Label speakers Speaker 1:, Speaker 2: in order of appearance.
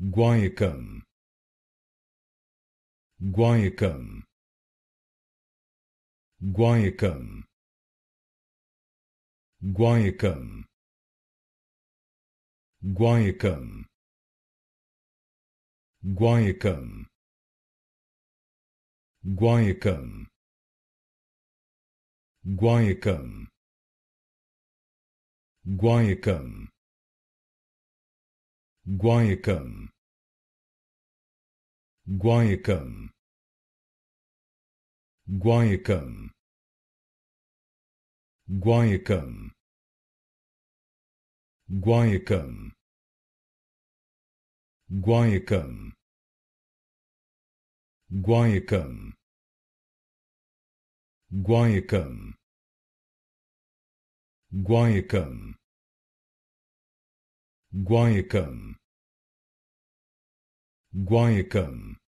Speaker 1: Guayacum Guayacum Guayacum Guayacum Guayacum Guayacum Guayacum Guayacum Guayacum Guayacum Guayacum Guayacum Guayacum Guayacum Guayacum Guayacum Guayacum Guayacum Guayacum Guayacum